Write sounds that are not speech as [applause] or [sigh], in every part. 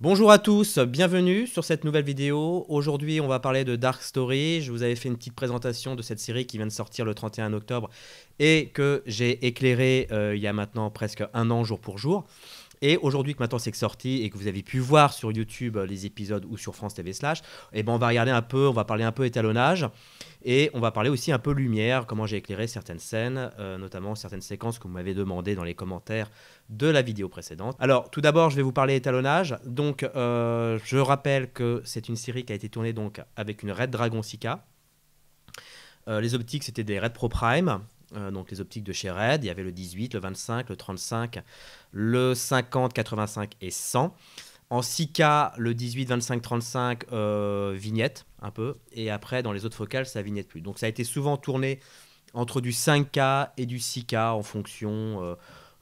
Bonjour à tous, bienvenue sur cette nouvelle vidéo. Aujourd'hui, on va parler de Dark Story. Je vous avais fait une petite présentation de cette série qui vient de sortir le 31 octobre et que j'ai éclairé euh, il y a maintenant presque un an jour pour jour. Et aujourd'hui que maintenant c'est sorti et que vous avez pu voir sur YouTube euh, les épisodes ou sur France TV slash, eh ben on va regarder un peu, on va parler un peu étalonnage et on va parler aussi un peu lumière, comment j'ai éclairé certaines scènes, euh, notamment certaines séquences que vous m'avez demandé dans les commentaires de la vidéo précédente. Alors tout d'abord je vais vous parler étalonnage. Donc euh, je rappelle que c'est une série qui a été tournée donc avec une Red Dragon Sika. les optiques c'était des Red Pro Prime. Euh, donc les optiques de chez Red. Il y avait le 18, le 25, le 35, le 50, 85 et 100. En 6K, le 18, 25, 35, vignette un peu. Et après, dans les autres focales, ça vignette plus. Donc ça a été souvent tourné entre du 5K et du 6K en fonction. Euh,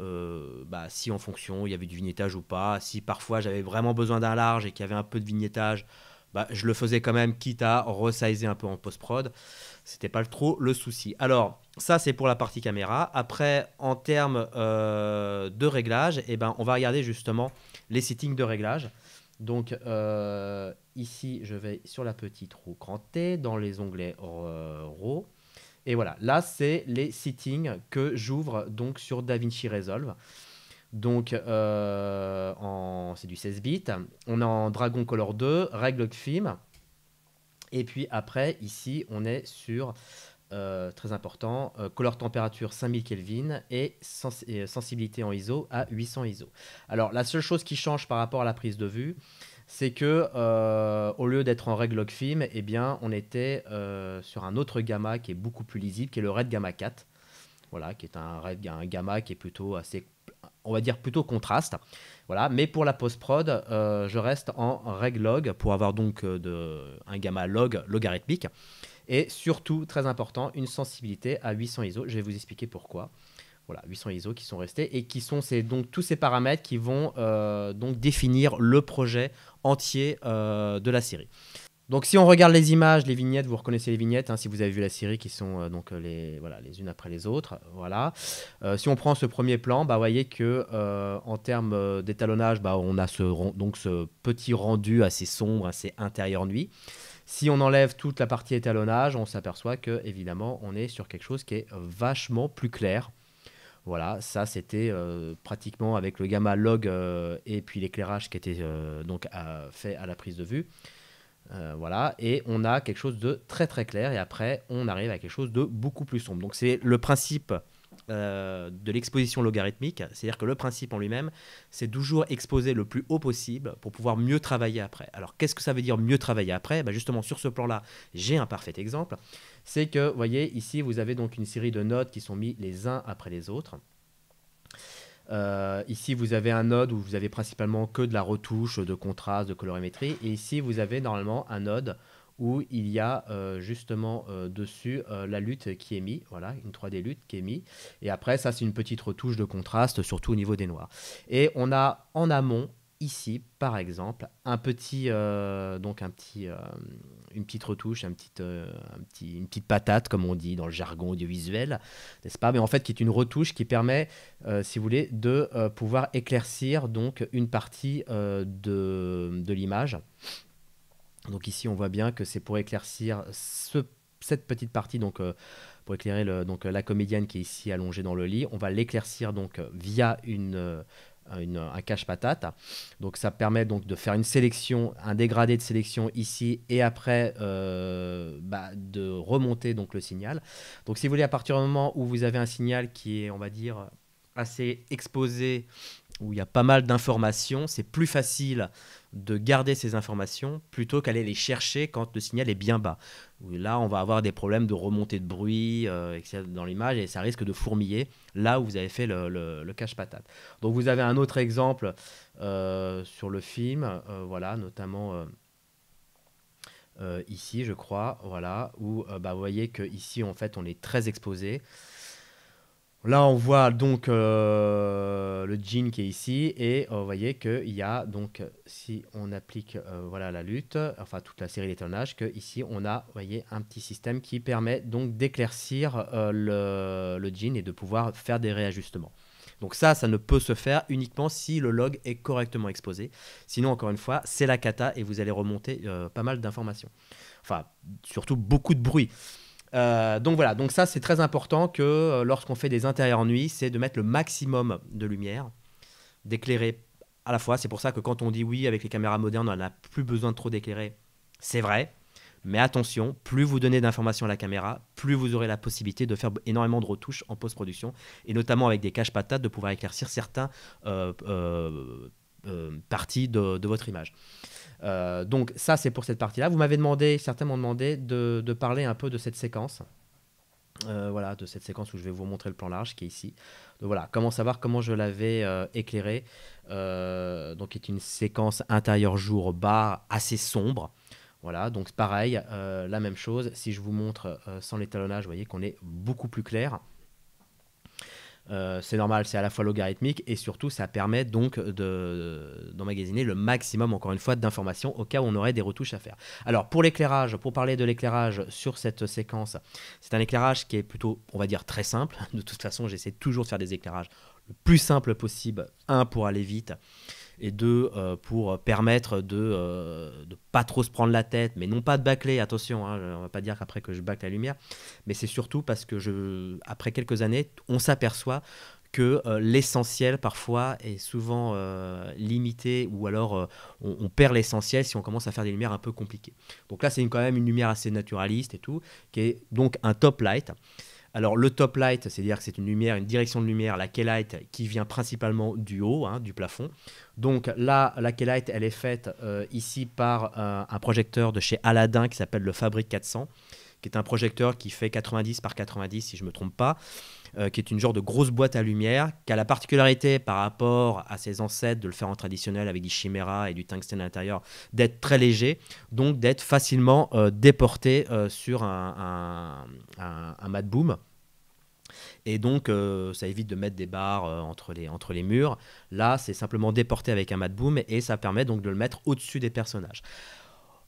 euh, bah, si en fonction il y avait du vignettage ou pas, si parfois j'avais vraiment besoin d'un large et qu'il y avait un peu de vignettage, bah, je le faisais quand même, quitte à resizer un peu en post-prod. C'était pas trop le souci. Alors, ça, c'est pour la partie caméra. Après, en termes euh, de réglage, eh ben, on va regarder justement les settings de réglage. Donc, euh, ici, je vais sur la petite roue crantée, dans les onglets euh, RAW. Et voilà, là, c'est les settings que j'ouvre donc sur DaVinci Resolve. Donc, euh, c'est du 16 bits. On est en Dragon Color 2, règle film. Et puis après, ici, on est sur, euh, très important, euh, color température 5000 Kelvin et, sensibilité en ISO à 800 ISO. Alors, la seule chose qui change par rapport à la prise de vue, c'est que au lieu d'être en règle film, eh bien, on était sur un autre gamma qui est beaucoup plus lisible, qui est le Red Gamma 4. Voilà, qui est un, un gamma qui est plutôt assez on va dire plutôt contraste. Voilà, mais pour la post-prod, euh, je reste en reglog pour avoir donc euh, un gamma log logarithmique. Et surtout, très important, une sensibilité à 800 ISO. Je vais vous expliquer pourquoi. Voilà, 800 ISO qui sont restés et qui sont c'est donc tous ces paramètres qui vont euh, donc définir le projet entier de la série. Donc si on regarde les images, les vignettes, vous reconnaissez les vignettes hein, si vous avez vu la série qui sont euh, donc euh, les voilà les unes après les autres. Euh, voilà. si on prend ce premier plan, bah voyez que en termes d'étalonnage, bah on a ce donc ce petit rendu assez sombre, assez intérieur nuit. Si on enlève toute la partie étalonnage, on s'aperçoit que évidemment on est sur quelque chose qui est vachement plus clair. Voilà, ça c'était pratiquement avec le gamma log et puis l'éclairage qui était donc fait à la prise de vue. Euh, voilà, et on a quelque chose de très très clair, et après on arrive à quelque chose de beaucoup plus sombre. Donc c'est le principe euh, de l'exposition logarithmique, c'est-à-dire que le principe en lui-même, c'est toujours exposer le plus haut possible pour pouvoir mieux travailler après. Alors qu'est-ce que ça veut dire mieux travailler après bah, Justement sur ce plan-là, j'ai un parfait exemple, c'est que, vous voyez, ici vous avez donc une série de notes qui sont mises les uns après les autres. Euh, ici, vous avez un node où vous avez principalement que de la retouche, de contraste, de colorimétrie. Et ici, vous avez normalement un node où il y a euh, justement euh, dessus la lutte qui est mise, voilà, une 3D lutte qui est mise. Et après, ça, c'est une petite retouche de contraste, surtout au niveau des noirs. Et on a en amont ici, par exemple, un petit, euh, donc un petit, euh, une petite retouche, euh, un petit, une petite patate, comme on dit dans le jargon audiovisuel, n'est-ce pas Mais en fait, qui est une retouche qui permet, si vous voulez, de pouvoir éclaircir donc une partie de, de l'image. Donc ici, on voit bien que c'est pour éclaircir ce, cette petite partie, donc pour éclairer le, donc la comédienne qui est ici allongée dans le lit. On va l'éclaircir donc via une euh, un cache patate. Donc ça permet donc de faire une sélection, un dégradé de sélection ici et après euh, bah, de remonter donc le signal. Donc si vous voulez à partir du moment où vous avez un signal qui est on va dire assez exposé où il y a pas mal d'informations, c'est plus facile de garder ces informations plutôt qu'aller les chercher quand le signal est bien bas. Là, on va avoir des problèmes de remontée de bruit euh, dans l'image et ça risque de fourmiller là où vous avez fait le, cache-patate. Donc vous avez un autre exemple euh, sur le film, euh, voilà, notamment ici, je crois, voilà, où bah, vous voyez que ici en fait on est très exposé. Là, on voit donc euh, le jean qui est ici et euh, vous voyez qu'il y a donc, euh, si on applique voilà la lutte, enfin toute la série d'étonnage, qu'ici, ici on a, un petit système qui permet donc d'éclaircir le, jean et de pouvoir faire des réajustements. Donc ça, ça ne peut se faire uniquement si le log est correctement exposé. Sinon, encore une fois, c'est la cata et vous allez remonter pas mal d'informations. Enfin, surtout beaucoup de bruit. Euh, donc voilà, donc ça c'est très important que euh, lorsqu'on fait des intérieurs nuit, c'est de mettre le maximum de lumière, d'éclairer à la fois. C'est pour ça que quand on dit oui avec les caméras modernes, on n'a plus besoin de trop d'éclairer. C'est vrai, mais attention, plus vous donnez d'informations à la caméra, plus vous aurez la possibilité de faire énormément de retouches en post-production et notamment avec des caches patates de pouvoir éclaircir certaines euh, parties de votre image. Euh, donc ça, c'est pour cette partie-là. Vous m'avez demandé, certains m'ont demandé de, parler un peu de cette séquence. Euh, voilà, de cette séquence où je vais vous montrer le plan large qui est ici. Donc voilà, comment savoir comment je l'avais euh, éclairé. donc est une séquence intérieur jour bas assez sombre. Voilà, donc pareil, la même chose. Si je vous montre sans l'étalonnage, vous voyez qu'on est beaucoup plus clair. Euh, c'est normal, c'est à la fois logarithmique et surtout ça permet donc d'emmagasiner le maximum, encore une fois, d'informations au cas où on aurait des retouches à faire. Alors pour l'éclairage, pour parler de l'éclairage sur cette séquence, c'est un éclairage qui est plutôt, on va dire, très simple. [laughs] De toute façon, j'essaie toujours de faire des éclairages le plus simple possible. Un, pour aller vite et deux, euh, pour permettre de ne euh, pas trop se prendre la tête, mais non pas de bâcler, attention, on hein, on va pas dire qu'après que je bâcle la lumière, mais c'est surtout parce que après quelques années, on s'aperçoit que euh, l'essentiel parfois est souvent limité ou alors on, on, perd l'essentiel si on commence à faire des lumières un peu compliquées. Donc là c'est quand même une lumière assez naturaliste et tout, qui est donc un top light. Alors le top light, c'est-à-dire que c'est une lumière, une direction de lumière, la key light, qui vient principalement du haut, hein, du plafond. Donc là, la key light, elle est faite euh, ici par euh, un projecteur de chez Aladdin qui s'appelle le Fabric 400, qui est un projecteur qui fait 90 par 90 si je ne me trompe pas. Euh, qui est une genre de grosse boîte à lumière, qui a la particularité par rapport à ses ancêtres de le faire en traditionnel avec des chiméra et du tungstène à l'intérieur, d'être très léger, donc d'être facilement euh, déporté euh, sur un, un, mat boom. Et donc, ça évite de mettre des barres entre, les, entre les murs. Là, c'est simplement déporté avec un mat boom et ça permet donc de le mettre au-dessus des personnages.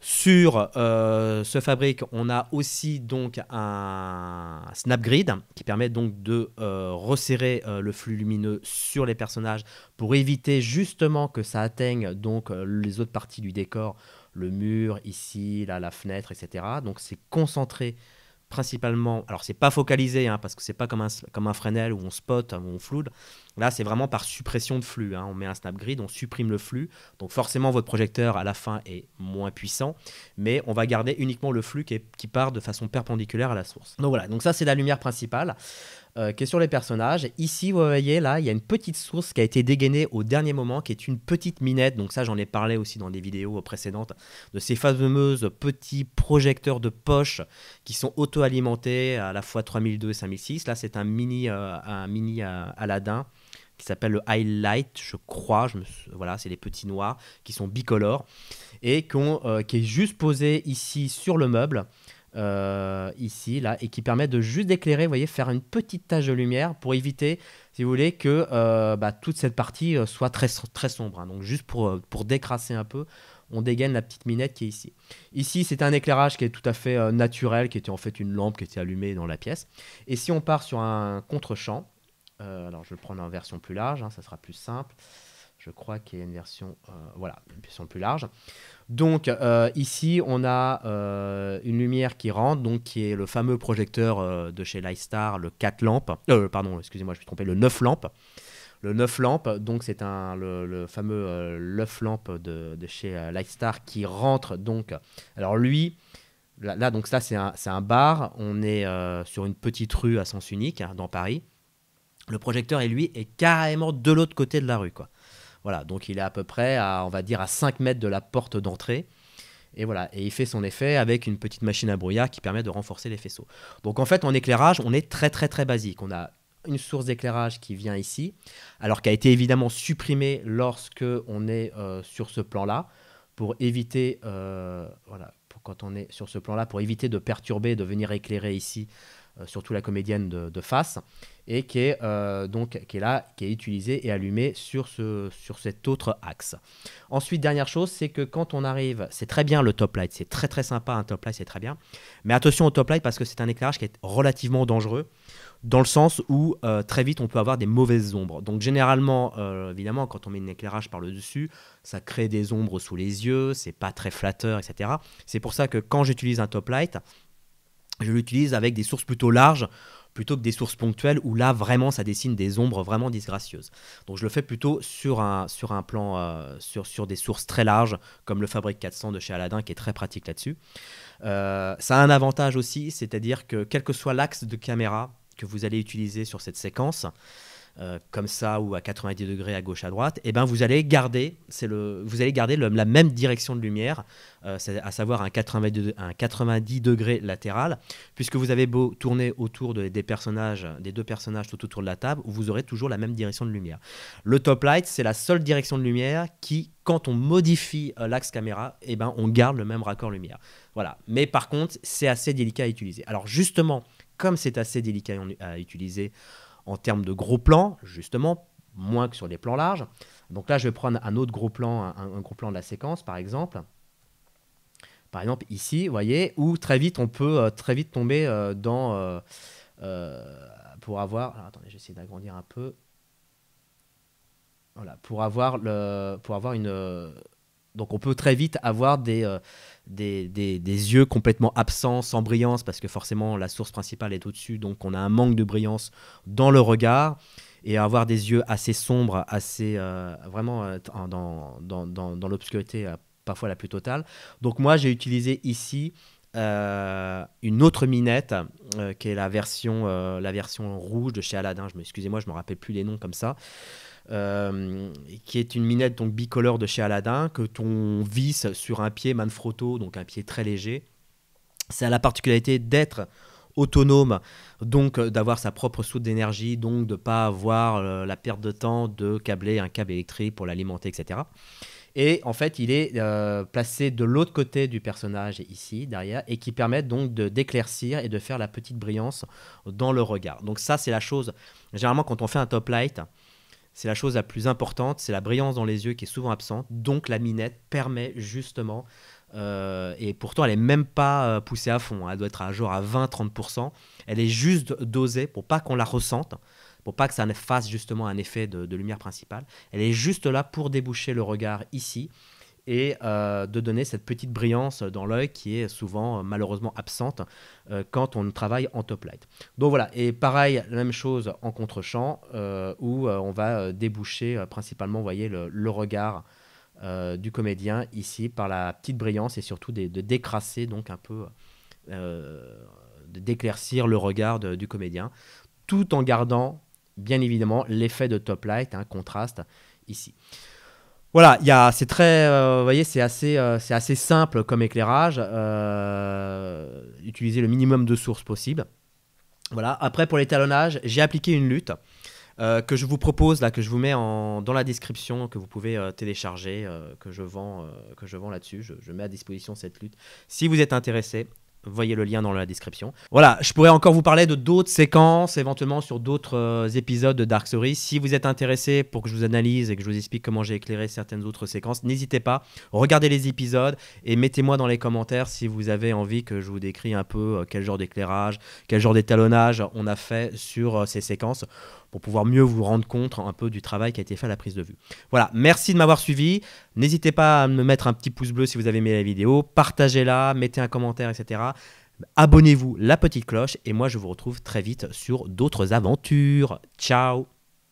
Sur euh, ce fabrique, on a aussi donc un Grid qui permet donc de euh, resserrer euh, le flux lumineux sur les personnages pour éviter justement que ça atteigne donc les autres parties du décor, le mur ici, la fenêtre, etc. Donc c'est concentré principalement. Alors c'est pas focalisé hein, parce que c'est pas comme un comme un Fresnel où on spot, où on floude. Là, c'est vraiment par suppression de flux. Hein. On met un snap grid, on supprime le flux. Donc forcément, votre projecteur à la fin est moins puissant, mais on va garder uniquement le flux qui, part de façon perpendiculaire à la source. Donc voilà, donc ça c'est la lumière principale euh, qui est sur les personnages. Ici, vous voyez là, il y a une petite source qui a été dégainée au dernier moment, qui est une petite minette. Donc ça, j'en ai parlé aussi dans des vidéos précédentes de ces fameuses petits projecteurs de poche qui sont auto-alimentés à la fois 3002 et 5006. Là, c'est un mini, euh, un mini euh, Aladdin qui s'appelle le Highlight, je crois. Je me Voilà, c'est les petits noirs qui sont bicolores et euh, qui est juste posé ici sur le meuble. Euh, ici, là, et qui permet de juste éclairer, vous voyez, faire une petite tache de lumière pour éviter, si vous voulez, que euh, bah, toute cette partie soit très, très sombre. Hein. Donc juste pour, pour décrasser un peu, on dégaine la petite minette qui est ici. Ici, c'est un éclairage qui est tout à fait naturel, qui était en fait une lampe qui était allumée dans la pièce. Et si on part sur un contre-champ, euh, alors, je vais prendre en version plus large, hein, ça sera plus simple. Je crois qu'il y a une version, euh, voilà, une version plus large. Donc, euh, ici, on a une lumière qui rentre, donc qui est le fameux projecteur de chez Lightstar, le 4 lampes. pardon, excusez-moi, je me suis trompé, le 9 lampes. Le 9 lampes, donc c'est un, le, fameux 9 lampes de, de, chez Lightstar qui rentre. Donc, alors lui, là, donc ça, c'est un, bar. On est sur une petite rue à sens unique hein, dans Paris. Le projecteur, et lui, est carrément de l'autre côté de la rue. Quoi. Voilà, donc il est à peu près à, on va dire, à 5 mètres de la porte d'entrée. Et voilà, et il fait son effet avec une petite machine à brouillard qui permet de renforcer les faisceaux. Donc en fait, en éclairage, on est très très très basique. On a une source d'éclairage qui vient ici, alors qui a été évidemment supprimée lorsque on est euh, sur ce plan-là pour éviter, euh, voilà, pour quand on est sur ce plan-là, pour éviter de perturber, de venir éclairer ici euh, surtout la comédienne de, face, et qui est, euh, donc, qui est là, qui est utilisée et allumée sur, ce, sur cet autre axe. Ensuite, dernière chose, c'est que quand on arrive, c'est très bien le top light, c'est très très sympa, un top light, c'est très bien, mais attention au top light parce que c'est un éclairage qui est relativement dangereux, dans le sens où euh, très vite on peut avoir des mauvaises ombres. Donc généralement, évidemment, quand on met un éclairage par le dessus, ça crée des ombres sous les yeux, c'est pas très flatteur, etc. C'est pour ça que quand j'utilise un top light, je l'utilise avec des sources plutôt larges plutôt que des sources ponctuelles où là vraiment ça dessine des ombres vraiment disgracieuses. Donc je le fais plutôt sur un, sur un plan, euh, sur, sur des sources très larges comme le Fabric 400 de chez Aladdin qui est très pratique là-dessus. Euh, ça a un avantage aussi, c'est-à-dire que quel que soit l'axe de caméra que vous allez utiliser sur cette séquence, euh, comme ça ou à 90 degrés à gauche à droite, et eh ben vous allez garder, c'est le, vous allez garder la même direction de lumière, euh, à savoir un 90, degrés latéral, puisque vous avez beau tourner autour des personnages, des deux personnages tout autour de la table, vous aurez toujours la même direction de lumière. Le top light, c'est la seule direction de lumière qui, quand on modifie euh, l'axe caméra, et eh ben on garde le même raccord lumière. Voilà. Mais par contre, c'est assez délicat à utiliser. Alors justement, comme c'est assez délicat à utiliser, en termes de gros plans, justement, moins que sur les plans larges. Donc là, je vais prendre un autre gros plan, un, gros plan de la séquence, par exemple. Par exemple, ici, vous voyez, où très vite, on peut euh, très vite tomber euh, dans... Euh, pour avoir... attendez, j'essaie d'agrandir un peu. Voilà, pour avoir, le, pour avoir une donc on peut très vite avoir euh, des, des, yeux complètement absents, sans brillance, parce que forcément la source principale est au-dessus, donc on a un manque de brillance dans le regard, et avoir des yeux assez sombres, assez euh, vraiment euh, dans, l'obscurité parfois la plus totale. Donc moi j'ai utilisé ici une autre minette qui est la version, la version rouge de chez Aladdin. Je moi je ne me rappelle plus les noms comme ça. Euh, qui est une minette donc bicolore de chez Aladdin, que ton vis sur un pied Manfrotto, donc un pied très léger. Ça a la particularité d'être autonome, donc euh, d'avoir sa propre source d'énergie, donc de ne pas avoir euh, la perte de temps de câbler un câble électrique pour l'alimenter, etc. Et en fait, il est placé de l'autre côté du personnage, ici, derrière, et qui permet donc d'éclaircir et de faire la petite brillance dans le regard. Donc ça, c'est la chose. Généralement, quand on fait un top light, c'est la chose la plus importante, c'est la brillance dans les yeux qui est souvent absente. Donc la minette permet justement, euh, et pourtant elle n'est même pas euh, poussée à fond, hein. elle doit être à genre à 20-30%. Elle est juste dosée pour pas qu'on la ressente, pour pas que ça fasse justement un effet de lumière principale. Elle est juste là pour déboucher le regard ici et euh, de donner cette petite brillance dans l'œil qui est souvent euh, malheureusement absente euh, quand on travaille en top light. Donc voilà, et pareil, la même chose en contre-champ où on va déboucher principalement, vous voyez, le, regard du comédien ici par la petite brillance et surtout de, décrasser, donc un peu d'éclaircir le regard du comédien tout en gardant bien évidemment l'effet de top light, un hein, contraste ici. Voilà, il c'est très, euh, vous voyez, c'est assez, euh, c'est assez simple comme éclairage. utilisez euh, utiliser le minimum de sources possible. Voilà. Après pour l'étalonnage, j'ai appliqué une lutte que je vous propose là, que je vous mets dans la description, que vous pouvez télécharger, que je vends, que je vends là-dessus. je, mets à disposition cette lutte. Si vous êtes intéressé, Voyez le lien dans la description. Voilà, je pourrais encore vous parler de d'autres séquences, éventuellement sur d'autres euh, épisodes de Dark Story. Si vous êtes intéressé pour que je vous analyse et que je vous explique comment j'ai éclairé certaines autres séquences, n'hésitez pas, regardez les épisodes et mettez-moi dans les commentaires si vous avez envie que je vous décris un peu euh, quel genre d'éclairage, quel genre d'étalonnage on a fait sur euh, ces séquences pour pouvoir mieux vous rendre compte un peu du travail qui a été fait à la prise de vue. Voilà, merci de m'avoir suivi. N'hésitez pas à me mettre un petit pouce bleu si vous avez aimé la vidéo, partagez-la, mettez un commentaire, etc. Abonnez-vous, la petite cloche, et moi je vous retrouve très vite sur d'autres aventures. Ciao